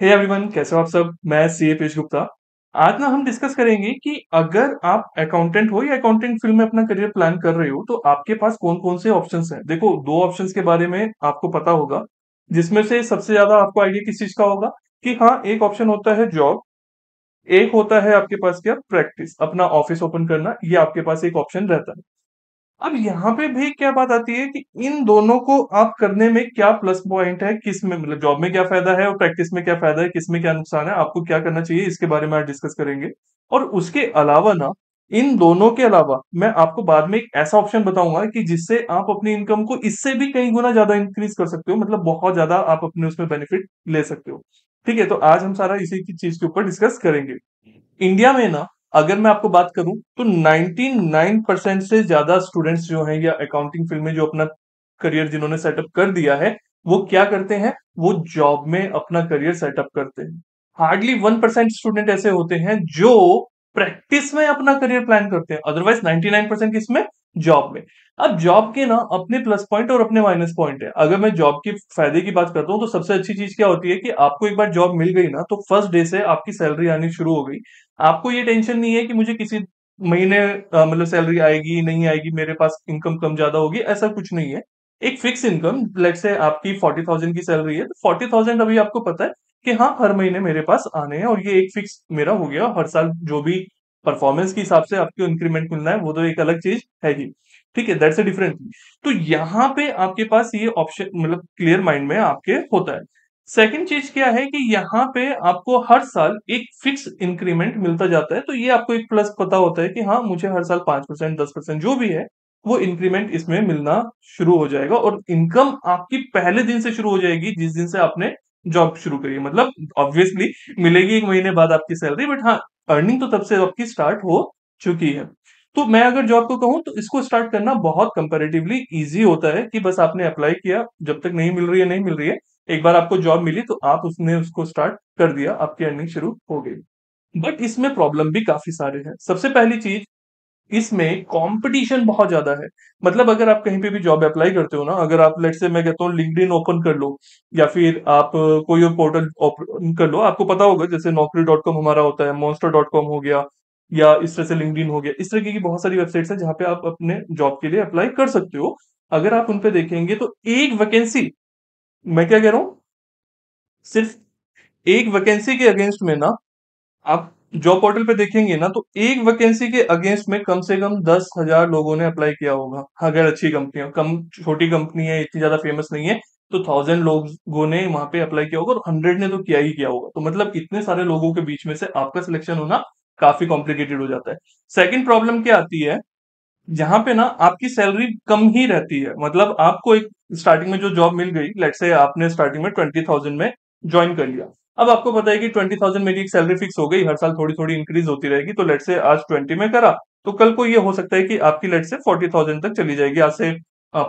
hey everyone कैसे हो आप सब मैं सी ए पेश गुप्ता आज ना हम डिस्कस करेंगे कि अगर आप अकाउंटेंट हो या अकाउंटेंट फील्ड में अपना करियर प्लान कर रहे हो तो आपके पास कौन कौन से ऑप्शंस हैं देखो दो ऑप्शंस के बारे में आपको पता होगा जिसमें से सबसे ज्यादा आपको आइडिया किस चीज का होगा कि हाँ एक ऑप्शन होता है जॉब एक होता है आपके पास क्या प्रैक्टिस अपना ऑफिस ओपन करना ये आपके पास एक ऑप्शन रहता है अब यहाँ पे भी क्या बात आती है कि इन दोनों को आप करने में क्या प्लस पॉइंट है किस में मतलब जॉब में क्या फायदा है और प्रैक्टिस में क्या फायदा है किस में क्या नुकसान है आपको क्या करना चाहिए इसके बारे में आज डिस्कस करेंगे और उसके अलावा ना इन दोनों के अलावा मैं आपको बाद में एक ऐसा ऑप्शन बताऊंगा कि जिससे आप अपनी इनकम को इससे भी कई गुना ज्यादा इंक्रीज कर सकते हो मतलब बहुत ज्यादा आप अपने उसमें बेनिफिट ले सकते हो ठीक है तो आज हम सारा इसी की चीज के ऊपर डिस्कस करेंगे इंडिया में ना अगर मैं आपको बात करूं तो 99 परसेंट से ज्यादा स्टूडेंट्स जो हैं या अकाउंटिंग फील्ड में जो अपना करियर जिन्होंने सेटअप कर दिया है वो क्या करते हैं वो जॉब में अपना करियर सेटअप करते हैं हार्डली वन परसेंट स्टूडेंट ऐसे होते हैं जो प्रैक्टिस में अपना करियर प्लान करते हैं अदरवाइज 99 परसेंट किसमें जॉब में अब जॉब के ना अपने प्लस पॉइंट और अपने माइनस पॉइंट है अगर मैं जॉब के फायदे की बात करता हूँ तो सबसे अच्छी चीज क्या होती है कि आपको एक बार जॉब मिल गई ना तो फर्स्ट डे से आपकी सैलरी आनी शुरू हो गई आपको ये टेंशन नहीं है कि मुझे किसी महीने मतलब सैलरी आएगी नहीं आएगी मेरे पास इनकम कम ज्यादा होगी ऐसा कुछ नहीं है एक फिक्स इनकम लेट से आपकी फोर्टी थाउजेंड की सैलरी है तो फोर्टी थाउजेंड अभी आपको पता है कि हाँ हर महीने मेरे पास आने हैं और ये एक फिक्स मेरा हो गया हर साल जो भी परफॉर्मेंस के हिसाब से आपको इंक्रीमेंट मिलना है वो तो एक अलग चीज है ही ठीक है दैट्स अ डिफरेंट तो यहाँ पे आपके पास ये ऑप्शन मतलब क्लियर माइंड में आपके होता है सेकेंड चीज क्या है कि यहाँ पे आपको हर साल एक फिक्स इंक्रीमेंट मिलता जाता है तो ये आपको एक प्लस पता होता है कि हाँ मुझे हर साल पांच परसेंट दस परसेंट जो भी है वो इंक्रीमेंट इसमें मिलना शुरू हो जाएगा और इनकम आपकी पहले दिन से शुरू हो जाएगी जिस दिन से आपने जॉब शुरू करिए मतलब ऑब्वियसली मिलेगी एक महीने बाद आपकी सैलरी बट हाँ अर्निंग तो तब से आपकी स्टार्ट हो चुकी है तो मैं अगर जॉब को कहूं तो इसको स्टार्ट करना बहुत कंपेरेटिवली इजी होता है कि बस आपने अप्लाई किया जब तक नहीं मिल रही है नहीं मिल रही है एक बार आपको जॉब मिली तो आप उसने उसको स्टार्ट कर दिया आपकी अर्निंग शुरू हो गई बट इसमें प्रॉब्लम भी काफी सारे हैं सबसे पहली चीज इसमें कंपटीशन बहुत ज्यादा है मतलब अगर आप कहीं पे भी जॉब अप्लाई करते हो ना अगर आप लेट से मैं कहता हूँ लिंकड ओपन कर लो या फिर आप कोई और पोर्टल ओपन कर लो आपको पता होगा जैसे नौकरी डॉट कॉम हमारा होता है मॉन्स्टर डॉट कॉम हो गया या इस तरह से लिंकड हो गया इस तरह की बहुत सारी वेबसाइट्स है जहां पे आप अपने जॉब के लिए अप्लाई कर सकते हो अगर आप उनपे देखेंगे तो एक वैकेंसी मैं क्या कह रहा हूं सिर्फ एक वैकेंसी के अगेंस्ट में ना आप जॉब पोर्टल पे देखेंगे ना तो एक वैकेंसी के अगेंस्ट में कम से कम दस हजार लोगों ने अप्लाई किया होगा अगर हाँ, अच्छी कंपनी है कम छोटी कंपनी है इतनी ज्यादा फेमस नहीं है तो थाउजेंड लोगों ने वहां पे अप्लाई किया होगा और हंड्रेड ने तो किया ही किया होगा तो मतलब इतने सारे लोगों के बीच में से आपका सिलेक्शन होना काफी कॉम्प्लिकेटेड हो जाता है सेकेंड प्रॉब्लम क्या आती है जहां पे ना आपकी सैलरी कम ही रहती है मतलब आपको एक स्टार्टिंग में जो जॉब मिल गई लेट से आपने स्टार्टिंग में ट्वेंटी थाउजेंड में ज्वाइन कर लिया अब आपको पता है कि ट्वेंटी थाउजेंड मेरी एक सैलरी फिक्स हो गई हर साल थोड़ी थोड़ी इंक्रीज होती रहेगी तो लेट से आज ट्वेंटी में करा तो कल को ये हो सकता है कि आपकी लेट से फोर्टी थाउजेंड तक चली जाएगी आज से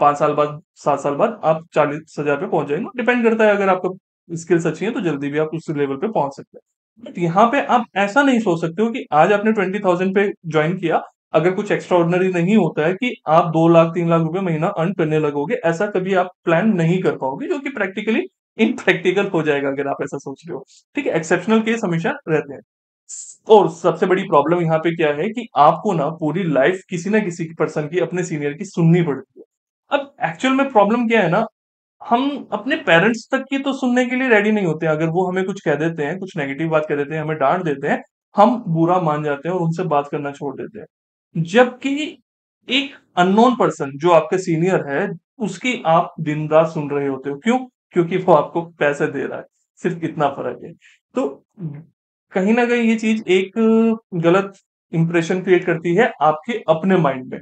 पांच साल बाद सात साल बाद आप चालीस हजार पे पहुंच जाएंगे डिपेंड करता है अगर आपको स्किल्स अच्छी है तो जल्दी भी आप उस लेवल पे पहुंच सकते हैं बट यहाँ पे आप ऐसा नहीं सोच सकते हो कि आज आपने ट्वेंटी थाउजेंड पे ज्वाइन किया अगर कुछ एक्स्ट्रा ऑर्डनरी नहीं होता है कि आप दो लाख तीन लाख रुपए महीना अर्न करने लगोगे ऐसा कभी आप प्लान नहीं कर पाओगे जो कि प्रैक्टिकली इनप्रैक्टिकल हो जाएगा अगर आप ऐसा सोच रहे हो ठीक है एक्सेप्शनल केस हमेशा रहते हैं और सबसे बड़ी प्रॉब्लम यहाँ पे क्या है कि आपको ना पूरी लाइफ किसी ना किसी पर्सन की अपने सीनियर की सुननी पड़ती है अब एक्चुअल में प्रॉब्लम क्या है ना हम अपने पेरेंट्स तक की तो सुनने के लिए रेडी नहीं होते अगर वो हमें कुछ कह देते हैं कुछ नेगेटिव बात कह देते हैं हमें डांट देते हैं हम बुरा मान जाते हैं और उनसे बात करना छोड़ देते हैं जबकि एक अननोन पर्सन जो आपका सीनियर है उसकी आप दिन रात सुन रहे होते हो क्यों क्योंकि वो आपको पैसे दे रहा है सिर्फ इतना फर्क है तो कहीं ना कहीं ये चीज एक गलत इंप्रेशन क्रिएट करती है आपके अपने माइंड में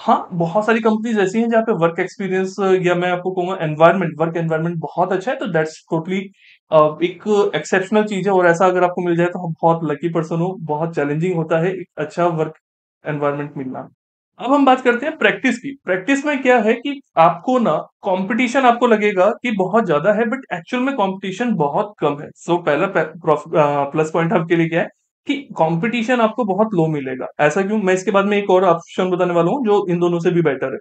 हाँ बहुत सारी कंपनीज ऐसी हैं जहाँ पे वर्क एक्सपीरियंस या मैं आपको कहूंगा एनवायरमेंट वर्क एनवायरमेंट बहुत अच्छा है तो दैट्स टोटली एक एक्सेप्शनल चीज है और ऐसा अगर आपको मिल जाए तो हम बहुत लकी पर्सन हो बहुत चैलेंजिंग होता है एक अच्छा वर्क एनवायरमेंट मिलना अब हम बात करते हैं प्रैक्टिस की प्रैक्टिस में क्या है कि आपको ना कंपटीशन आपको लगेगा कि बहुत ज्यादा है बट एक्चुअल में कंपटीशन बहुत कम है सो so, पहला प्लस पॉइंट आपके लिए क्या है कि कंपटीशन आपको बहुत लो मिलेगा ऐसा क्यों मैं इसके बाद में एक और ऑप्शन बताने वाला हूँ जो इन दोनों से भी बेटर है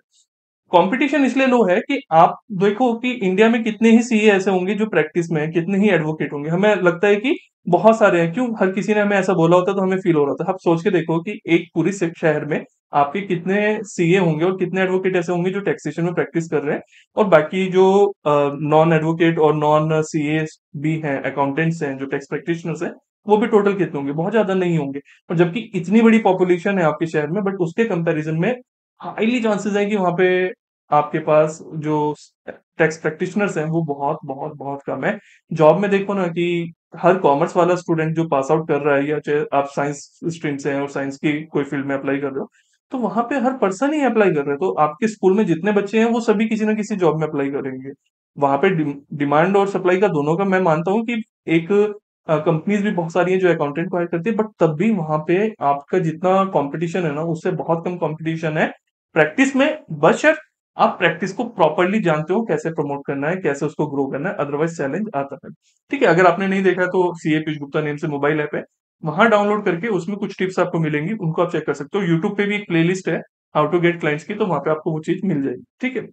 कंपटीशन इसलिए लो है कि आप देखो कि इंडिया में कितने ही सीए ऐसे होंगे जो प्रैक्टिस में है कितने ही एडवोकेट होंगे हमें लगता है कि बहुत सारे हैं क्यों हर किसी ने हमें ऐसा बोला होता तो हमें फील हो रहा था आप सोच के देखो कि एक पूरी शहर में आपके कितने सीए होंगे और कितने एडवोकेट ऐसे होंगे जो टैक्सेशन में प्रैक्टिस कर रहे हैं और बाकी जो नॉन एडवोकेट और नॉन सी भी हैं अकाउंटेंट्स हैं जो टैक्स प्रैक्टिशनर्स हैं वो भी टोटल कितने होंगे बहुत ज्यादा नहीं होंगे और जबकि इतनी बड़ी पॉपुलेशन है आपके शहर में बट उसके कंपेरिजन में हाईली चांसेस है कि वहां पे आपके पास जो टैक्स प्रैक्टिशनर्स हैं वो बहुत बहुत बहुत कम है जॉब में देखो ना कि हर कॉमर्स वाला स्टूडेंट जो पास आउट कर रहा है या चाहे आप साइंस स्ट्रीम से हैं और साइंस की कोई फील्ड में अप्लाई कर रहे हो तो वहां पे हर पर्सन ही अप्लाई कर रहे हैं तो आपके स्कूल में जितने बच्चे हैं वो सभी किसी ना किसी जॉब में अप्लाई करेंगे वहां पे डिमांड और सप्लाई का दोनों का मैं मानता हूँ कि एक कंपनीज भी बहुत सारी है जो अकाउंटेंट को हायर करती है बट तब भी वहां पे आपका जितना कंपटीशन है ना उससे बहुत कम कंपटीशन है प्रैक्टिस में बशर्त आप प्रैक्टिस को प्रॉपरली जानते हो कैसे प्रमोट करना है कैसे उसको ग्रो करना है अदरवाइज चैलेंज आता है ठीक है अगर आपने नहीं देखा तो सी ए गुप्ता नेम से मोबाइल ऐप है वहां डाउनलोड करके उसमें कुछ टिप्स आपको मिलेंगी उनको आप चेक कर सकते हो यूट्यूब पे भी एक प्लेलिस्ट है हाउ टू गेट क्लाइंट्स की तो वहां पे आपको वो चीज मिल जाएगी ठीक है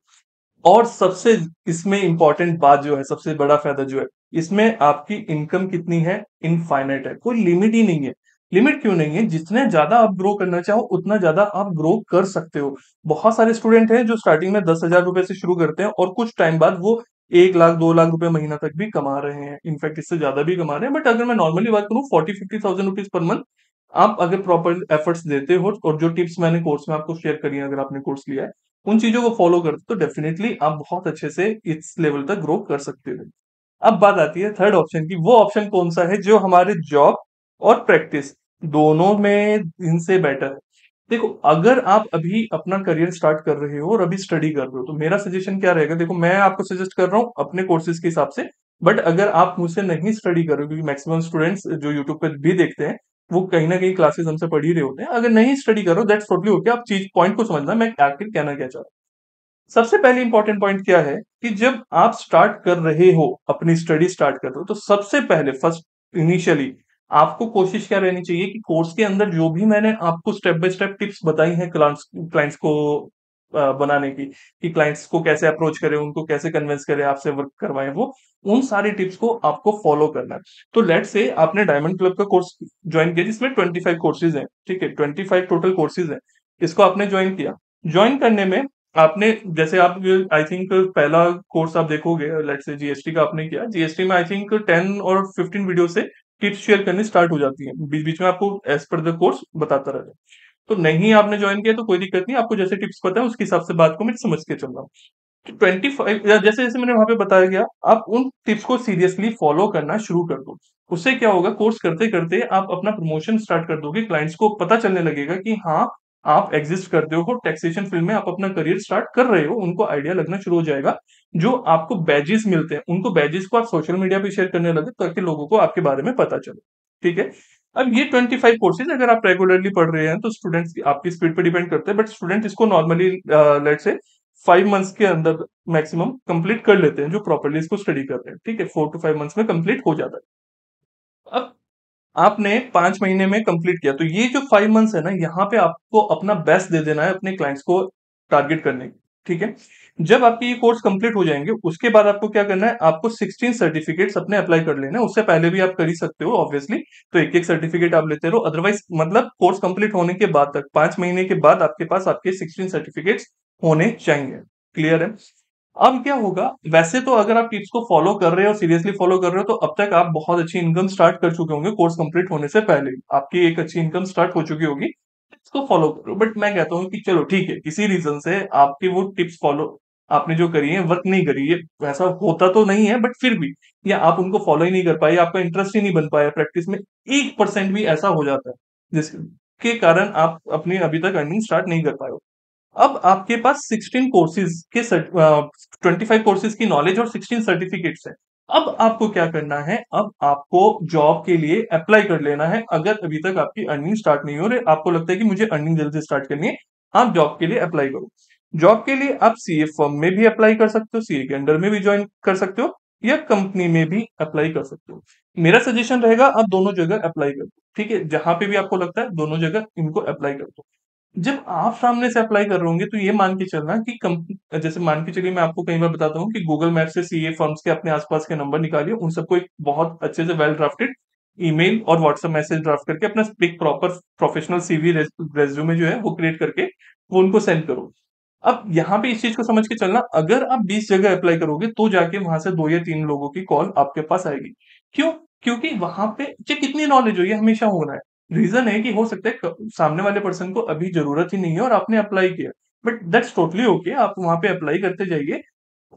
और सबसे इसमें इंपॉर्टेंट बात जो है सबसे बड़ा फायदा जो है इसमें आपकी इनकम कितनी है इनफाइनाइट है कोई लिमिट ही नहीं है लिमिट क्यों नहीं है जितने ज्यादा आप ग्रो करना चाहो उतना ज्यादा आप ग्रो कर सकते हो बहुत सारे स्टूडेंट हैं जो स्टार्टिंग में दस हजार रुपए से शुरू करते हैं और कुछ टाइम बाद वो एक लाख दो लाख रुपए महीना तक भी कमा रहे हैं इनफैक्ट इससे ज्यादा भी कमा रहे हैं बट अगर मैं नॉर्मली बात करूँ forty fifty thousand rupees per month आप अगर प्रॉपर एफर्ट्स देते हो और जो टिप्स मैंने कोर्स में आपको शेयर करी है अगर आपने कोर्स लिया है उन चीजों को फॉलो करते तो डेफिनेटली आप बहुत अच्छे से इस लेवल तक ग्रो कर सकते हो अब बात आती है थर्ड ऑप्शन की वो ऑप्शन कौन सा है जो हमारे जॉब और प्रैक्टिस दोनों में इनसे बेटर है देखो अगर आप अभी अपना करियर स्टार्ट कर रहे हो और अभी स्टडी कर रहे हो तो मेरा सजेशन क्या रहेगा देखो मैं आपको सजेस्ट कर रहा हूँ अपने कोर्सेज के हिसाब से बट अगर आप मुझसे नहीं स्टडी कर रहे हो क्योंकि मैक्सिमम स्टूडेंट्स जो यूट्यूब पर भी देखते हैं वो कहीं ना कहीं क्लासेस हमसे पढ़ ही रहे होते हैं अगर नहीं स्टडी करो दैट्स टोटली ओके आप चीज पॉइंट को समझना मैं आखिर कहना क्या चाह रहा हूँ सबसे पहले इंपॉर्टेंट पॉइंट क्या है कि जब आप स्टार्ट कर रहे हो अपनी स्टडी स्टार्ट कर रहे हो तो सबसे पहले फर्स्ट इनिशियली आपको कोशिश क्या रहनी चाहिए कि कोर्स के अंदर जो भी मैंने आपको स्टेप बाय स्टेप टिप्स बताई हैं क्लाइंट्स क्लाइंट्स को बनाने की कि क्लाइंट्स को कैसे अप्रोच करें उनको कैसे कन्विंस करें आपसे वर्क करवाएं वो उन सारी टिप्स को आपको फॉलो करना है तो लेट से आपने डायमंड क्लब का कोर्स ज्वाइन किया जिसमें ट्वेंटी फाइव कोर्सेज है ठीक है ट्वेंटी फाइव टोटल कोर्सेज है इसको आपने ज्वाइन किया ज्वाइन करने में आपने जैसे आप आई थिंक पहला कोर्स आप देखोगे लेट से जीएसटी का आपने किया जीएसटी में आई थिंक टेन और फिफ्टीन वीडियो से टिप्स शेयर करनी स्टार्ट हो जाती है बीच बीच में आपको एज पर द कोर्स बताता है तो नहीं आपने ज्वाइन किया तो कोई दिक्कत नहीं आपको जैसे टिप्स पता है उसके हिसाब से बात को मैं समझ के चल रहा हूँ ट्वेंटी तो फाइव जैसे जैसे मैंने वहां पे बताया गया आप उन टिप्स को सीरियसली फॉलो करना शुरू कर दो उससे क्या होगा कोर्स करते करते आप अपना प्रमोशन स्टार्ट कर दोगे क्लाइंट्स को पता चलने लगेगा कि हाँ आप एग्जिस्ट करते हो टैक्सेशन फील्ड में आप अपना करियर स्टार्ट कर रहे हो उनको आइडिया लगना शुरू हो जाएगा जो आपको बैजेस मिलते हैं उनको बैजेस को आप सोशल मीडिया पे शेयर करने लगे ताकि लोगों को आपके बारे में पता चले ठीक है अब ये ट्वेंटी फाइव कोर्सेज अगर आप रेगुलरली पढ़ रहे हैं तो स्टूडेंट्स की आपकी स्पीड पर डिपेंड करते हैं बट स्टूडेंट इसको नॉर्मली लेट से फाइव मंथ्स के अंदर मैक्सिमम कंप्लीट कर लेते हैं जो प्रॉपरली इसको स्टडी करते हैं ठीक है फोर टू फाइव मंथ्स में कंप्लीट हो जाता है अब आपने पांच महीने में कंप्लीट किया तो ये जो फाइव मंथ्स है ना यहाँ पे आपको अपना बेस्ट दे देना है अपने क्लाइंट्स को टारगेट करने की ठीक है जब आपके ये कोर्स कंप्लीट हो जाएंगे उसके बाद आपको क्या करना है आपको 16 सर्टिफिकेट्स अपने अप्लाई कर लेना है उससे पहले भी आप कर ही सकते हो ऑब्वियसली तो एक एक सर्टिफिकेट आप लेते रहो अदरवाइज मतलब कोर्स कंप्लीट होने के बाद तक पांच महीने के बाद आपके पास आपके सिक्सटीन सर्टिफिकेट्स होने चाहिए क्लियर है अब क्या होगा वैसे तो अगर आप टिप्स को फॉलो कर रहे हो सीरियसली फॉलो कर रहे हो तो अब तक आप बहुत अच्छी इनकम स्टार्ट कर चुके होंगे कोर्स कंप्लीट होने से पहले आपकी एक अच्छी इनकम स्टार्ट हो चुकी होगी टिप्स को फॉलो करो बट मैं कहता हूँ कि चलो ठीक है किसी रीजन से आपकी वो टिप्स फॉलो आपने जो करी है वर्क नहीं करी ये वैसा होता तो नहीं है बट फिर भी या आप उनको फॉलो ही नहीं कर पाए आपका इंटरेस्ट ही नहीं बन पाया प्रैक्टिस में एक परसेंट भी ऐसा हो जाता है जिसके कारण आप अपनी अभी तक अर्निंग स्टार्ट नहीं कर पाए हो अब आपके पास 16 कोर्सेज के ट्वेंटी फाइव कोर्सेज की नॉलेज और 16 सर्टिफिकेट्स है अब आपको क्या करना है अब आपको जॉब के लिए अप्लाई कर लेना है अगर अभी तक आपकी अर्निंग स्टार्ट नहीं हो रही आपको लगता है कि मुझे अर्निंग जल्दी स्टार्ट करनी है आप जॉब के लिए अप्लाई करो जॉब के लिए आप सी फॉर्म में भी अप्लाई कर सकते हो सी के अंडर में भी ज्वाइन कर सकते हो या कंपनी में भी अप्लाई कर सकते हो मेरा सजेशन रहेगा आप दोनों जगह अप्लाई कर दो ठीक है जहां पे भी आपको लगता है दोनों जगह इनको अप्लाई कर दो जब आप सामने से अप्लाई कर रहे होंगे तो ये मान के चलना कि कम जैसे मान के चलिए मैं आपको कई बार बताता हूँ कि गूगल मैप से सीए फर्म्स के अपने आसपास के नंबर निकालिए उन सबको एक बहुत अच्छे से वेल ड्राफ्टेड ईमेल और व्हाट्सएप मैसेज ड्राफ्ट करके अपना एक प्रॉपर प्रोफेशनल सीवी रेज्यूमे जो है वो क्रिएट करके वो उनको सेंड करो अब यहाँ पे इस चीज को समझ के चलना अगर आप 20 जगह अप्लाई करोगे तो जाके वहां से दो या तीन लोगों की कॉल आपके पास आएगी क्यों क्योंकि वहां पे चाहे कितनी नॉलेज हो ये हमेशा होना है रीजन है कि हो सकता है सामने वाले पर्सन को अभी जरूरत ही नहीं है और आपने अप्लाई किया बट दैट्स टोटली ओके आप वहां पे अप्लाई करते जाइए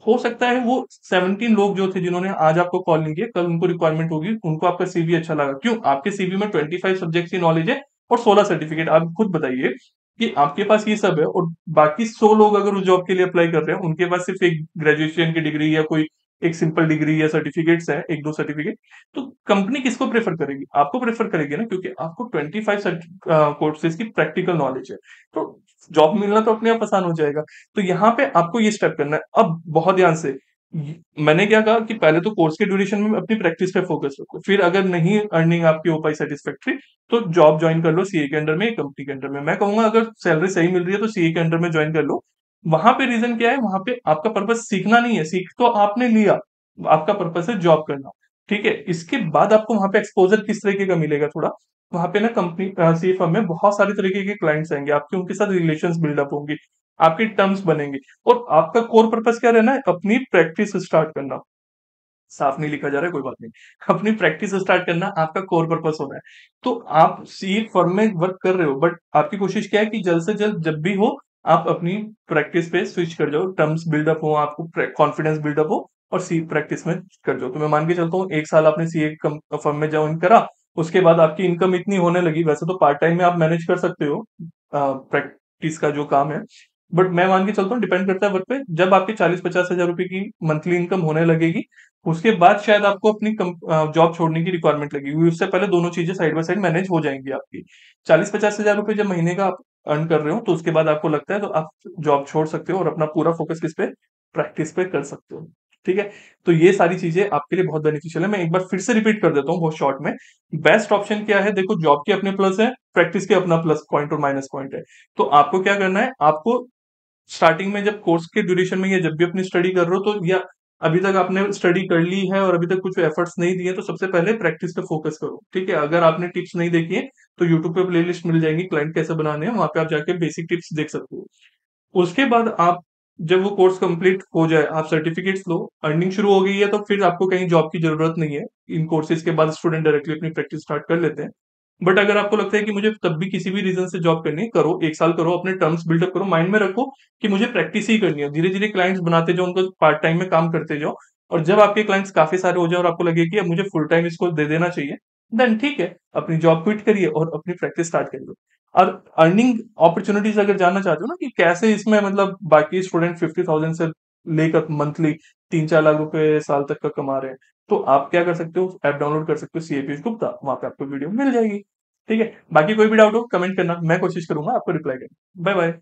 हो सकता है वो सेवनटीन लोग जो थे जिन्होंने आज आपको कॉल नहीं किया कल उनको रिक्वायरमेंट होगी उनको आपका सीवी अच्छा लगा क्यों आपके सीवी में ट्वेंटी फाइव सब्जेक्ट की नॉलेज है और सोलह सर्टिफिकेट आप खुद बताइए कि आपके पास ये सब है और बाकी सौ लोग अगर उस जॉब के लिए अप्लाई कर रहे हैं उनके पास सिर्फ एक ग्रेजुएशन की डिग्री या कोई एक सिंपल डिग्री या सर्टिफिकेट्स है एक दो सर्टिफिकेट तो कंपनी किसको प्रेफर करेगी आपको प्रेफर करेगी ना क्योंकि आपको ट्वेंटी फाइव कोर्सेज की प्रैक्टिकल नॉलेज है तो जॉब मिलना तो अपने आप आसान हो जाएगा तो यहाँ पे आपको ये स्टेप करना है अब बहुत ध्यान से मैंने क्या कहा कि पहले तो कोर्स के ड्यूरेशन में अपनी प्रैक्टिस पे फोकस रखो फिर अगर नहीं अर्निंग आपकी हो पाई सेटिस्फेक्ट्री तो जॉब ज्वाइन कर लो सीए के अंडर में कंपनी के अंडर में मैं कहूंगा अगर सैलरी सही मिल रही है तो सीए के अंडर में ज्वाइन कर लो वहां पे रीजन क्या है वहां पे आपका पर्पज सीखना नहीं है सीख तो आपने लिया आपका पर्पज है जॉब करना ठीक है इसके बाद आपको वहां पे एक्सपोजर किस तरीके का मिलेगा थोड़ा वहां पे ना कंपनी सी फर्म में बहुत सारे तरीके के क्लाइंट्स आएंगे आपके उनके साथ रिलेशन बिल्डअप होंगे आपके टर्म्स बनेंगे और आपका कोर पर्पज क्या रहना है अपनी प्रैक्टिस स्टार्ट करना साफ नहीं लिखा जा रहा है कोई बात नहीं अपनी प्रैक्टिस स्टार्ट करना आपका कोर पर्पस होना है तो आप सी फर्म में वर्क कर रहे हो बट आपकी कोशिश क्या है कि जल्द से जल्द जब भी हो आप अपनी प्रैक्टिस पे स्विच कर जाओ टर्म्स बिल्डअप हो आपको कॉन्फिडेंस बिल्डअप हो और सी प्रैक्टिस में कर जाओ तो मैं मान के चलता हूँ एक साल आपने सी ए फर्म में ज्वाइन करा उसके बाद आपकी इनकम इतनी होने लगी वैसे तो पार्ट टाइम में आप मैनेज कर सकते हो प्रैक्टिस का जो काम है बट मैं मान के चलता हूँ डिपेंड करता है वर्क पे जब आपके चालीस पचास हजार रुपए की मंथली इनकम होने लगेगी उसके बाद शायद आपको अपनी जॉब छोड़ने की रिक्वायरमेंट लगेगी उससे पहले दोनों चीजें साइड बाय साइड मैनेज हो जाएंगी आपकी चालीस पचास हजार रुपए जब महीने का आप अर्न कर रहे हो तो उसके बाद आपको लगता है तो आप जॉब छोड़ सकते हो और अपना पूरा फोकस किस पे प्रैक्टिस पे कर सकते हो ठीक है तो ये सारी चीजें आपके लिए बहुत बेनिफिशियल है मैं एक बार फिर से रिपीट कर देता हूँ बहुत शॉर्ट में बेस्ट ऑप्शन क्या है देखो जॉब के अपने प्लस है प्रैक्टिस के अपना प्लस पॉइंट और माइनस पॉइंट है तो आपको क्या करना है आपको स्टार्टिंग में जब कोर्स के ड्यूरेशन में या जब भी अपनी स्टडी कर रहे हो तो या अभी तक आपने स्टडी कर ली है और अभी तक कुछ एफर्ट्स नहीं दिए तो सबसे पहले प्रैक्टिस पे फोकस करो ठीक है अगर आपने टिप्स नहीं देखी है तो यूट्यूब पे प्लेलिस्ट मिल जाएंगी क्लाइंट कैसे बनाने हैं वहां पे आप जाके बेसिक टिप्स देख सकते हो उसके बाद आप जब वो कोर्स कंप्लीट हो जाए आप सर्टिफिकेट्स लो अर्निंग शुरू हो गई है तो फिर आपको कहीं जॉब की जरूरत नहीं है इन कोर्सेज के बाद स्टूडेंट डायरेक्टली अपनी प्रैक्टिस स्टार्ट कर लेते हैं बट अगर आपको लगता है कि मुझे तब भी किसी भी रीजन से जॉब करनी है करो एक साल करो अपने टर्म्स बिल्डअप करो माइंड में रखो कि मुझे प्रैक्टिस ही करनी है धीरे धीरे क्लाइंट्स बनाते जाओ उनको पार्ट टाइम में काम करते जाओ और जब आपके क्लाइंट्स काफी सारे हो जाए और आपको लगे कि अब मुझे फुल टाइम इसको दे देना चाहिए देन ठीक है अपनी जॉब क्विट करिए और अपनी प्रैक्टिस स्टार्ट करिए और अर्निंग अपॉर्चुनिटीज अगर जानना चाहते हो ना कि कैसे इसमें मतलब बाकी स्टूडेंट फिफ्टी थाउजेंड से लेकर मंथली तीन चार लाख रुपए साल तक का कमा रहे हैं तो आप क्या कर सकते हो ऐप डाउनलोड कर सकते हो सीएपीएस गुप्ता वहां पे आपको वीडियो मिल जाएगी ठीक है बाकी कोई भी डाउट हो कमेंट करना मैं कोशिश करूंगा आपको रिप्लाई करना बाय बाय